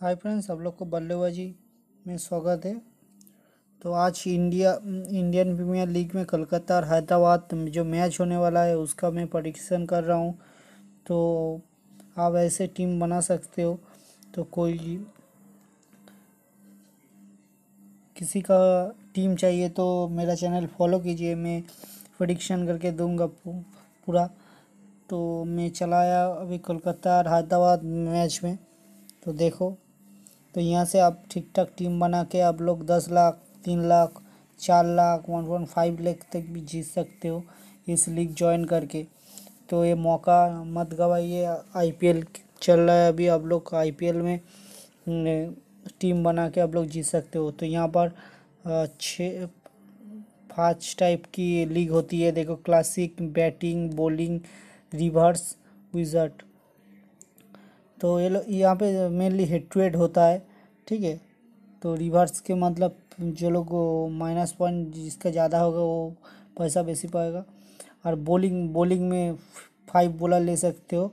hi friends आप लोग को बल्लेबाजी में स्वागत है तो आज इंडिया इंडियन प्रीमियर लीग में कलकत्ता और हैदराबाद जो मैच होने वाला है उसका मैं प्रडिक्शन कर रहा हूँ तो आप ऐसे टीम बना सकते हो तो कोई किसी का टीम चाहिए तो मेरा चैनल फॉलो कीजिए मैं प्रडिक्शन करके दूंगा पूरा तो मैं चलाया अभी कोलकाता और हैदराबाद मैच में तो देखो तो यहाँ से आप ठीक ठाक टीम बना के आप लोग दस लाख तीन लाख चार लाख वन पॉइंट फाइव लेख तक भी जीत सकते हो इस लीग ज्वाइन करके तो ये मौका मत गवाइए आईपीएल चल रहा है अभी आप लोग आईपीएल में टीम बना के आप लोग जीत सकते हो तो यहाँ पर छः पाँच टाइप की लीग होती है देखो क्लासिक बैटिंग बॉलिंग रिवर्स विजर्ट तो ये लोग यहाँ पे मेनली हेड टू हेड होता है ठीक है तो रिवर्स के मतलब जो लोग माइनस पॉइंट जिसका ज़्यादा होगा वो पैसा बेसी पाएगा और बॉलिंग बॉलिंग में फाइव बॉलर ले सकते हो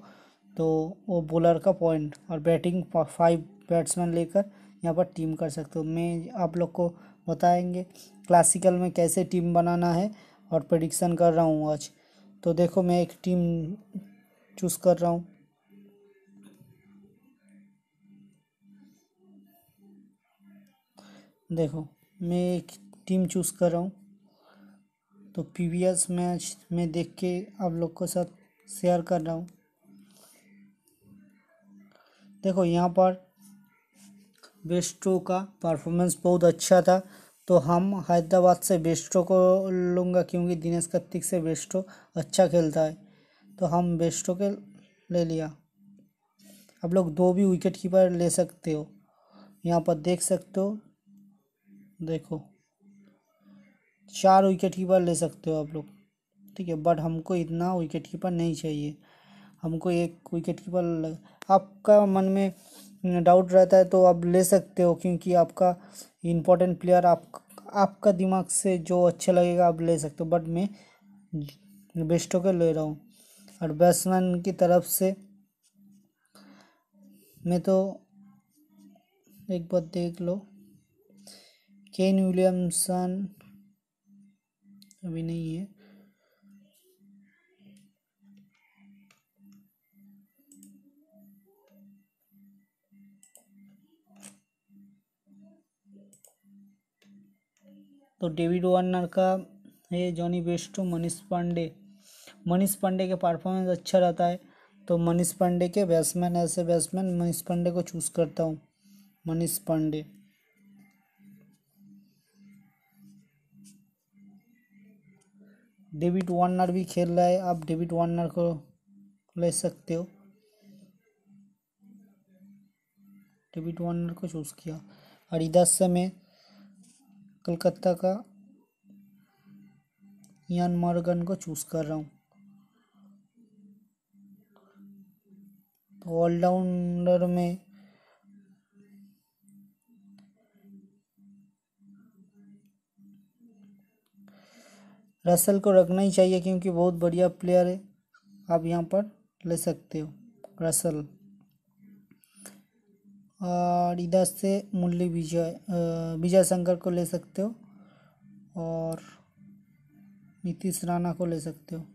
तो वो बॉलर का पॉइंट और बैटिंग फाइव बैट्समैन लेकर यहाँ पर टीम कर सकते हो मैं आप लोग को बताएंगे क्लासिकल में कैसे टीम बनाना है और प्रडिक्शन कर रहा हूँ आज तो देखो मैं एक टीम चूज़ कर रहा हूँ देखो मैं एक टीम चूज़ कर रहा हूँ तो प्रीवियस मैच में देख के आप लोग को साथ शेयर कर रहा हूँ देखो यहाँ पर बेस्टो का परफॉर्मेंस बहुत अच्छा था तो हम हैदराबाद से बेस्टो को लूँगा क्योंकि दिनेश कार्तिक से बेस्टो अच्छा खेलता है तो हम बेस्टो के ले लिया आप लोग दो भी विकेट कीपर ले सकते हो यहाँ पर देख सकते हो देखो चार विकेट कीपर ले सकते हो आप लोग ठीक है बट हमको इतना विकेट कीपर नहीं चाहिए हमको एक विकेट कीपर आपका मन में डाउट रहता है तो आप ले सकते हो क्योंकि आपका इम्पोर्टेंट प्लेयर आप आपका दिमाग से जो अच्छा लगेगा आप ले सकते हो बट मैं बेस्ट होकर ले रहा हूँ और बैट्समैन की तरफ से मैं तो एक बार देख लो केन विलियमसन अभी नहीं है तो डेविड वार्नर का है जॉनी बेस्टो मनीष पांडे मनीष पांडे के परफॉर्मेंस अच्छा रहता है तो मनीष पांडे के बैट्समैन ऐसे बैट्समैन मनीष पांडे को चूज़ करता हूँ मनीष पांडे डेविड वार्नर भी खेल रहा है आप डेविड वार्नर को ले सकते हो डेविड वार्नर को चूज़ किया और इधर से मैं कलकत्ता का यान मॉर्गन को चूज़ कर रहा हूँ तो ऑलराउंडर में रसल को रखना ही चाहिए क्योंकि बहुत बढ़िया प्लेयर है आप यहाँ पर ले सकते हो रसल और इधर से मुरली विजय विजय शंकर को ले सकते हो और नीतीश राणा को ले सकते हो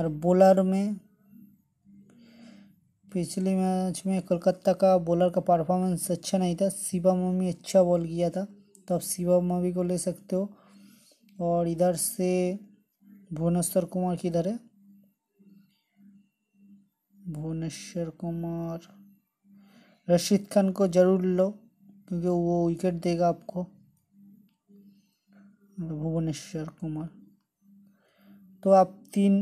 और बॉलर में पिछले मैच में कोलकाता का बॉलर का परफॉर्मेंस अच्छा नहीं था शिवा मम्मी अच्छा बॉल किया था तो आप शिवा मम्मी को ले सकते हो और इधर से भुवनेश्वर कुमार किधर है भुवनेश्वर कुमार रशीद खान को ज़रूर लो क्योंकि वो विकेट देगा आपको भुवनेश्वर कुमार तो आप तीन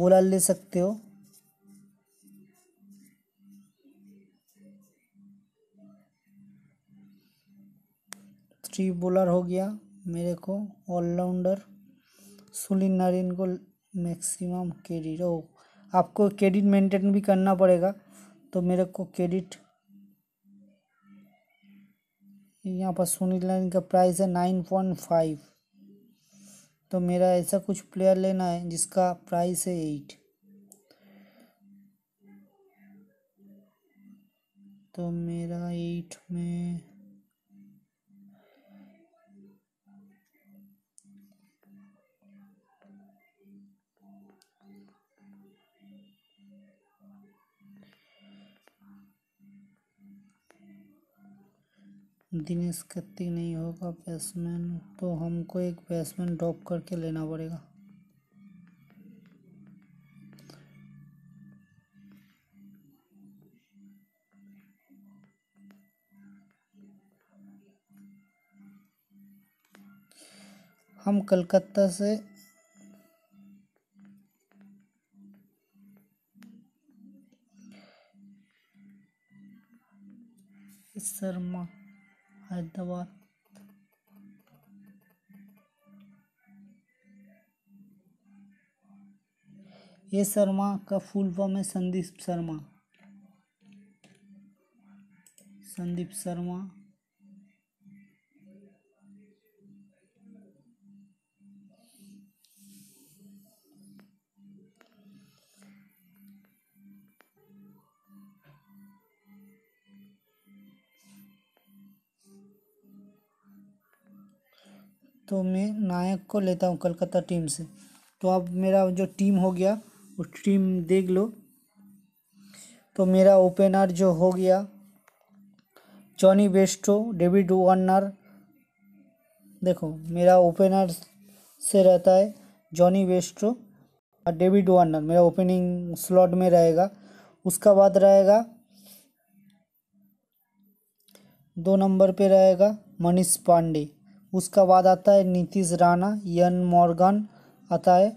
बोला ले सकते हो स्टीव बोलर हो गया मेरे को ऑलराउंडर सुनील नारायण को मैक्सिमम क्रेडिट हो आपको क्रेडिट मेंटेन भी करना पड़ेगा तो मेरे को क्रेडिट यहाँ पर सुनील नारायण का प्राइस है नाइन पॉइंट फाइव तो मेरा ऐसा कुछ प्लेयर लेना है जिसका प्राइस है एट तो मेरा एट में दिनेश कत्ती नहीं होगा बैट्समैन तो हमको एक बैट्समैन ड्रॉप करके लेना पड़ेगा हम कलकत्ता से शर्मा हैदराबाद ये शर्मा का फुल फॉर्म है संदीप शर्मा संदीप शर्मा तो मैं नायक को लेता हूँ कलकत्ता टीम से तो अब मेरा जो टीम हो गया वो टीम देख लो तो मेरा ओपनर जो हो गया जॉनी बेस्टो डेविड वार्नर देखो मेरा ओपनर से रहता है जॉनी बेस्टो और डेविड वार्नर मेरा ओपनिंग स्लॉट में रहेगा उसका बाद रहेगा दो नंबर पे रहेगा मनीष पांडे उसका बाद आता है नीतीश राणा यन मॉर्गन आता है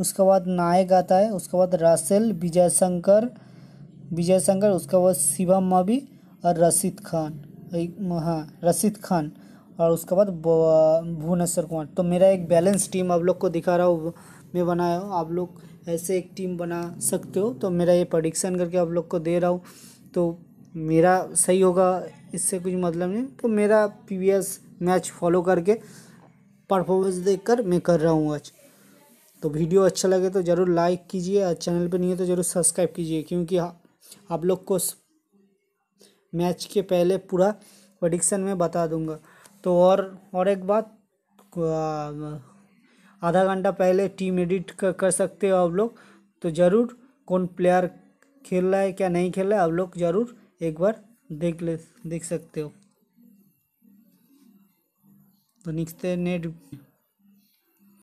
उसके बाद नायक आता है उसके बाद रासेल विजय शंकर विजय शंकर उसके बाद शिवम मबी और रशीद खान हाँ रशीद खान और उसके बाद भुवनेश्वर कुमार तो मेरा एक बैलेंस टीम आप लोग को दिखा रहा हूँ मैं बनाया हूँ आप लोग ऐसे एक टीम बना सकते हो तो मेरा ये प्रडिक्शन करके आप लोग को दे रहा हूँ तो मेरा सही होगा इससे कुछ मतलब नहीं तो मेरा प्रीवियस मैच फॉलो करके परफॉर्मेंस देखकर मैं कर रहा हूँ आज तो वीडियो अच्छा लगे तो ज़रूर लाइक कीजिए और चैनल पर नहीं है तो ज़रूर सब्सक्राइब कीजिए क्योंकि हाँ, आप लोग को मैच के पहले पूरा प्रडिक्शन में बता दूंगा तो और और एक बात आधा घंटा पहले टीम एडिट कर, कर सकते हो आप लोग तो ज़रूर कौन प्लेयर खेल रहा है क्या नहीं खेल रहा है आप लोग ज़रूर एक बार देख ले देख सकते हो तो नेक्स्ट नेट